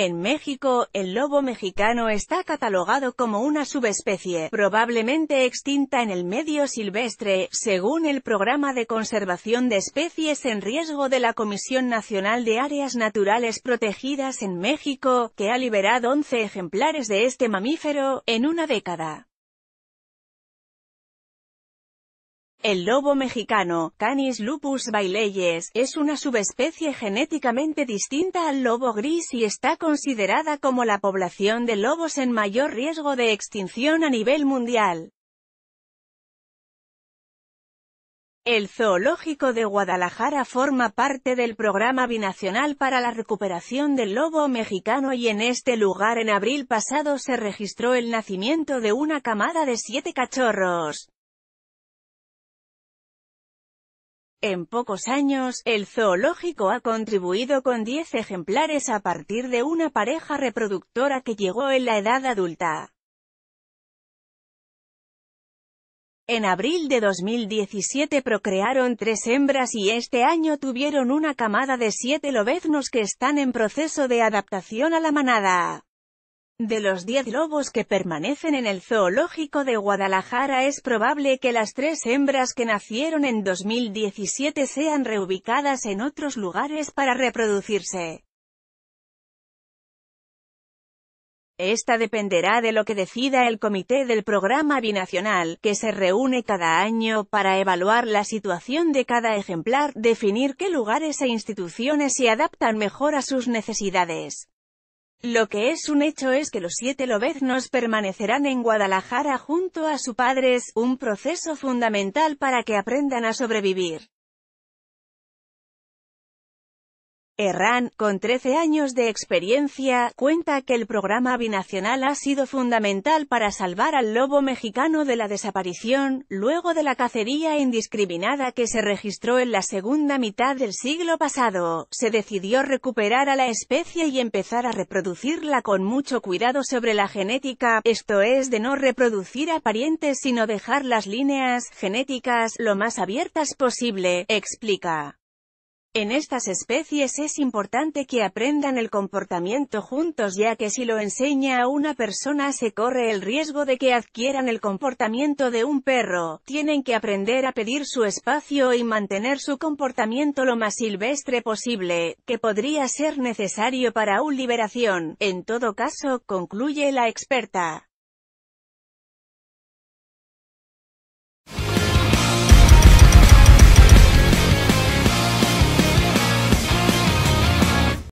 En México, el lobo mexicano está catalogado como una subespecie, probablemente extinta en el medio silvestre, según el Programa de Conservación de Especies en Riesgo de la Comisión Nacional de Áreas Naturales Protegidas en México, que ha liberado 11 ejemplares de este mamífero, en una década. El lobo mexicano, Canis lupus baileyes, es una subespecie genéticamente distinta al lobo gris y está considerada como la población de lobos en mayor riesgo de extinción a nivel mundial. El Zoológico de Guadalajara forma parte del Programa Binacional para la Recuperación del Lobo Mexicano y en este lugar en abril pasado se registró el nacimiento de una camada de siete cachorros. En pocos años, el zoológico ha contribuido con 10 ejemplares a partir de una pareja reproductora que llegó en la edad adulta. En abril de 2017 procrearon tres hembras y este año tuvieron una camada de siete lobeznos que están en proceso de adaptación a la manada. De los 10 lobos que permanecen en el zoológico de Guadalajara es probable que las tres hembras que nacieron en 2017 sean reubicadas en otros lugares para reproducirse. Esta dependerá de lo que decida el comité del programa binacional, que se reúne cada año para evaluar la situación de cada ejemplar, definir qué lugares e instituciones se adaptan mejor a sus necesidades. Lo que es un hecho es que los siete lobeznos permanecerán en Guadalajara junto a sus padres, un proceso fundamental para que aprendan a sobrevivir. Herrán, con 13 años de experiencia, cuenta que el programa binacional ha sido fundamental para salvar al lobo mexicano de la desaparición, luego de la cacería indiscriminada que se registró en la segunda mitad del siglo pasado. Se decidió recuperar a la especie y empezar a reproducirla con mucho cuidado sobre la genética, esto es de no reproducir a parientes sino dejar las líneas genéticas lo más abiertas posible, explica. En estas especies es importante que aprendan el comportamiento juntos ya que si lo enseña a una persona se corre el riesgo de que adquieran el comportamiento de un perro. Tienen que aprender a pedir su espacio y mantener su comportamiento lo más silvestre posible, que podría ser necesario para un liberación. En todo caso, concluye la experta.